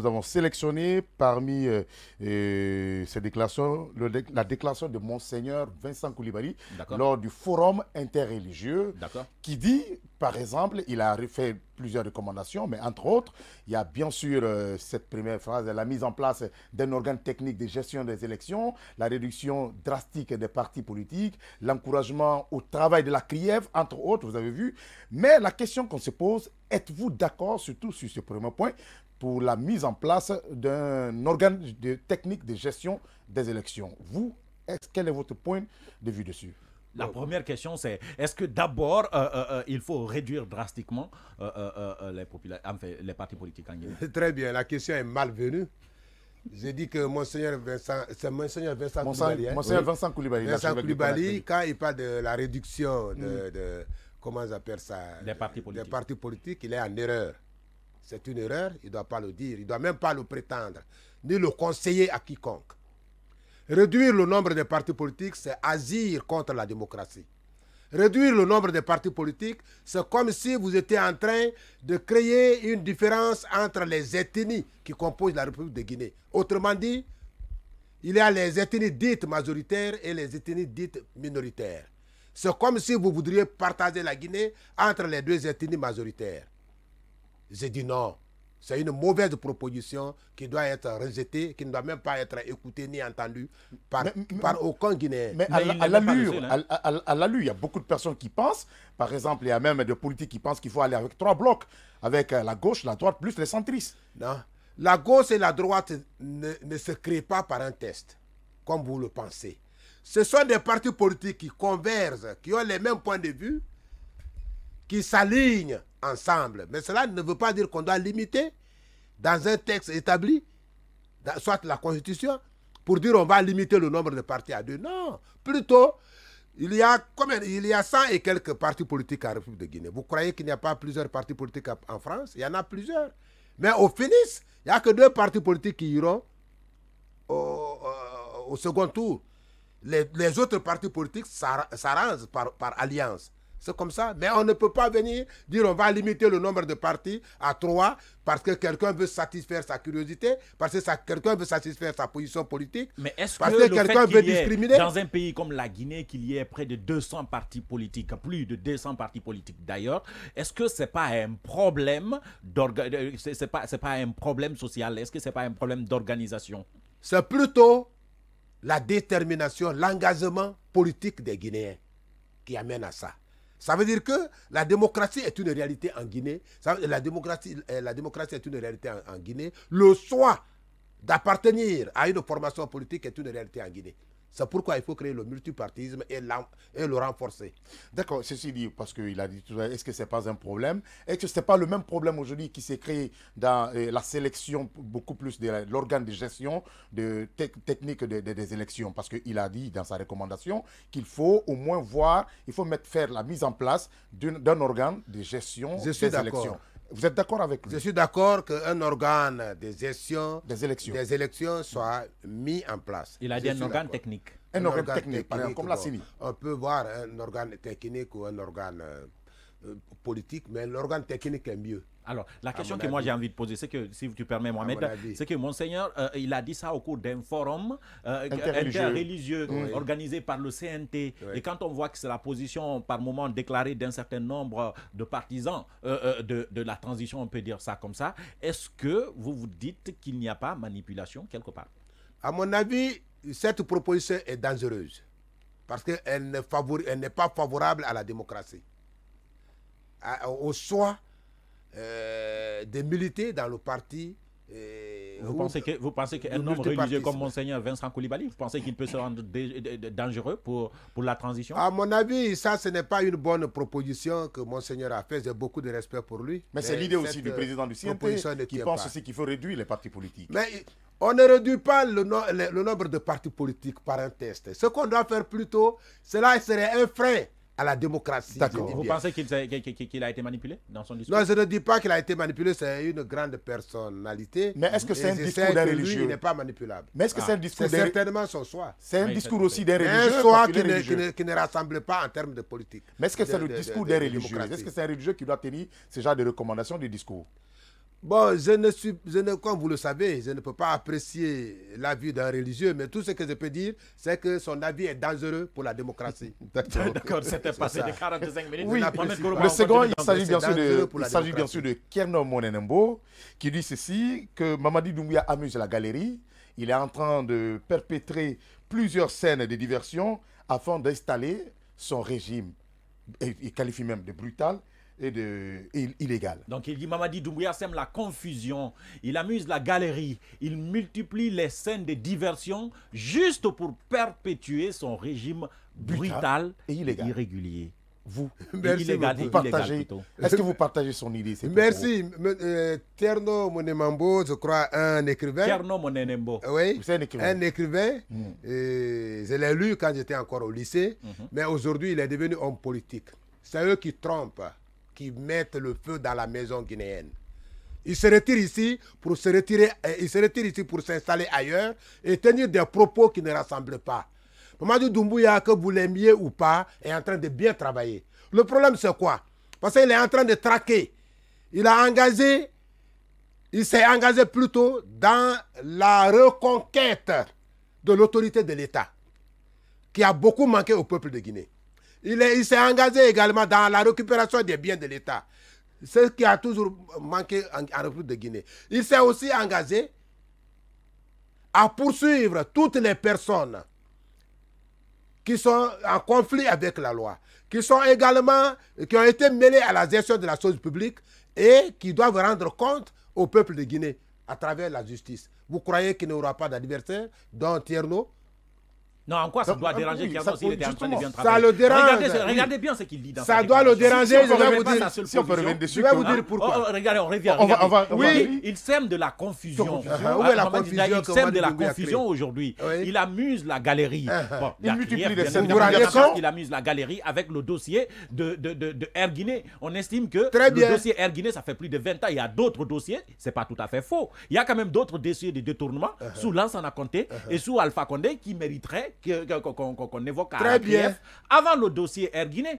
nous avons sélectionné parmi euh, ces déclarations la déclaration de Monseigneur Vincent Koulibaly lors du forum interreligieux qui dit, par exemple, il a fait plusieurs recommandations, mais entre autres, il y a bien sûr euh, cette première phrase, la mise en place d'un organe technique de gestion des élections, la réduction drastique des partis politiques, l'encouragement au travail de la Kiev, entre autres, vous avez vu. Mais la question qu'on se pose, êtes-vous d'accord surtout sur ce premier point pour la mise en place d'un organe de technique de gestion des élections. Vous, quel est votre point de vue dessus la première question, c'est est-ce que d'abord, euh, euh, euh, il faut réduire drastiquement les, partis politiques en Très bien, la question est malvenue. J'ai dit que Monseigneur Vincent, c'est hein. Vincent Koulibaly. Vincent Koulibaly. quand il parle de la réduction de, mm. comment ça, Des partis politiques, il est en erreur. C'est une erreur, il ne doit pas le dire, il ne doit même pas le prétendre, ni le conseiller à quiconque. Réduire le nombre de partis politiques, c'est agir contre la démocratie. Réduire le nombre de partis politiques, c'est comme si vous étiez en train de créer une différence entre les ethnies qui composent la République de Guinée. Autrement dit, il y a les ethnies dites majoritaires et les ethnies dites minoritaires. C'est comme si vous voudriez partager la Guinée entre les deux ethnies majoritaires. J'ai dit non. C'est une mauvaise proposition qui doit être rejetée, qui ne doit même pas être écoutée ni entendue par, aucun Guinéen. Mais, à l'allure, il y a beaucoup de personnes qui pensent, par exemple, il y a même des politiques qui pensent qu'il faut aller avec trois blocs, avec euh, la gauche, la droite, plus les centristes. Non. La gauche et la droite ne, ne se créent pas par un test, comme vous le pensez. Ce sont des partis politiques qui convergent, qui ont les mêmes points de vue, qui s'alignent ensemble. Mais cela ne veut pas dire qu'on doit limiter dans un texte établi, soit la Constitution, pour dire on va limiter le nombre de partis à deux. Non, plutôt, il y a Il y a 100 et quelques partis politiques en République de Guinée. Vous croyez qu'il n'y a pas plusieurs partis politiques en France Il y en a plusieurs. Mais au finis, il n'y a que deux partis politiques qui iront au, euh, second tour. Les, autres partis politiques s'arrangent par alliance. C'est comme ça. Mais on ne peut pas venir dire on va limiter le nombre de partis à trois parce que quelqu'un veut satisfaire sa curiosité, parce que quelqu'un veut satisfaire sa position politique. Mais est-ce que, que quelqu'un veut discriminer Dans un pays comme la Guinée, qu'il y ait près de 200 partis politiques, plus de 200 partis politiques d'ailleurs, est-ce que c'est pas un problème euh, c'est pas c'est pas un problème social Est-ce que ce n'est pas un problème d'organisation C'est plutôt la détermination, l'engagement politique des Guinéens qui amène à ça. Ça veut dire que la démocratie est une réalité en Guinée. la, démocratie, euh, la démocratie est une réalité en, Guinée. Le choix d'appartenir à une formation politique est une réalité en Guinée. C'est pourquoi il faut créer le multipartisme et, le renforcer. D'accord, ceci dit, parce qu'il a dit tout à est-ce que ce n'est pas un problème Est-ce que ce n'est pas le même problème aujourd'hui qui s'est créé dans euh, la sélection, beaucoup plus de l'organe de gestion de technique des élections Parce qu'il a dit dans sa recommandation qu'il faut au moins voir, il faut mettre, faire la mise en place d'un organe de gestion des élections. Vous êtes d'accord avec lui Je suis d'accord qu'un organe de gestion des élections, des élections soit mis en place. Il a dit un organe technique. Un, organe, technique, par comme la On peut voir un organe technique ou un organe... Euh, euh, politique, mais l'organe technique est mieux. Alors, la question que moi j'ai envie de poser, c'est que, si tu permets, Mohamed, c'est que Monseigneur, euh, il a dit ça au cours d'un forum euh, interreligieux, organisé par le CNT. Et quand on voit que c'est la position par moment déclarée d'un certain nombre de partisans de, de, la transition, on peut dire ça comme ça, est-ce que vous vous dites qu'il n'y a pas manipulation quelque part À mon avis, cette proposition est dangereuse parce qu'elle n'est pas favorable à la démocratie au choix euh, des militer dans le parti. Euh, vous, pensez que, vous pensez qu'un homme religieux comme Monseigneur Vincent Koulibaly, vous pensez qu'il peut se rendre dangereux pour, pour la transition À mon avis, ça, ce n'est pas une bonne proposition que Monseigneur a faite. J'ai beaucoup de respect pour lui. Mais, c'est l'idée aussi du président du euh, CNT qui pense aussi qu'il faut réduire les partis politiques. Mais on ne réduit pas le, le nombre de partis politiques par un test. Ce qu'on doit faire plutôt, cela serait un frein à la démocratie. Vous pensez qu'il a été manipulé dans son discours Non, je ne dis pas qu'il a été manipulé, c'est une grande personnalité. Mais est-ce que c'est un discours d'un religieux Il n'est pas manipulable. Mais est-ce que c'est un ah. discours C'est certainement son soi. C'est un discours aussi d'un religieux. Un soi qui, ne, rassemble pas en termes de politique. Mais est-ce que c'est le discours d'un religieux Est-ce que c'est un religieux qui doit tenir ce genre de recommandations de discours Bon, je ne suis, je comme vous le savez, je ne peux pas apprécier l'avis d'un religieux, mais tout ce que je peux dire, c'est que son avis est dangereux pour la démocratie. D'accord, c'était passé de 45 minutes. Oui, le second, il s'agit bien, sûr de, il bien sûr de Monenembo, qui dit ceci, que Mamadi Doumbouya amuse la galerie, il est en train de perpétrer plusieurs scènes de diversion afin d'installer son régime. Il qualifie même de brutal et, de, illégal. Donc il dit, Mamadi Doumbouya sème la confusion, il amuse la galerie, il multiplie les scènes de diversion juste pour perpétuer son régime brutal, et irrégulier. Vous, Merci illégal vous partagez. Est-ce que vous partagez son idée Merci. Euh, Terno Monemambo, je crois, un écrivain. Terno Monemambo. Euh, oui, un écrivain. Un écrivain. Hmm. Euh, je l'ai lu quand j'étais encore au lycée, mhm. mais aujourd'hui, il est devenu homme politique. C'est eux qui trompent qui mettent le feu dans la maison guinéenne. Il se retire ici pour se retirer, euh, Il se retire ici pour s'installer ailleurs et tenir des propos qui ne rassemblent pas. Mamadou Doumbouya, que vous l'aimiez ou pas, est en train de bien travailler. Le problème, c'est quoi Parce qu'il est en train de traquer. Il a engagé, il s'est engagé plutôt dans la reconquête de l'autorité de l'État, qui a beaucoup manqué au peuple de Guinée. Il, s'est engagé également dans la récupération des biens de l'État. ce qui a toujours manqué en, République de Guinée. Il s'est aussi engagé à poursuivre toutes les personnes qui sont en conflit avec la loi, qui sont également, qui ont été mêlées à la gestion de la chose publique et qui doivent rendre compte au peuple de Guinée à travers la justice. Vous croyez qu'il n'y aura pas d'adversaire dans Tierno non, en quoi ça doit ah, déranger oh, de Regardez, bien ce qu'il dit. Dans ça doit le déranger. je vais vous dire, on revenir je vais vous dire pourquoi. Oh, oh, regardez, on revient. oui, il sème de la confusion. Il sème de la confusion aujourd'hui. Il amuse la galerie. Ah, ah. Il multiplie les scènes. Il amuse la galerie avec le dossier de, de, Air Guinée. On estime que le dossier Air ça fait plus de 20 ans. Il y a d'autres dossiers, c'est pas tout à fait faux. Il y a quand même d'autres dossiers de détournement sous Lance en et sous Alpha Condé qui mériteraient qu'on qu évoque à Très bien. avant le dossier Air Guinée.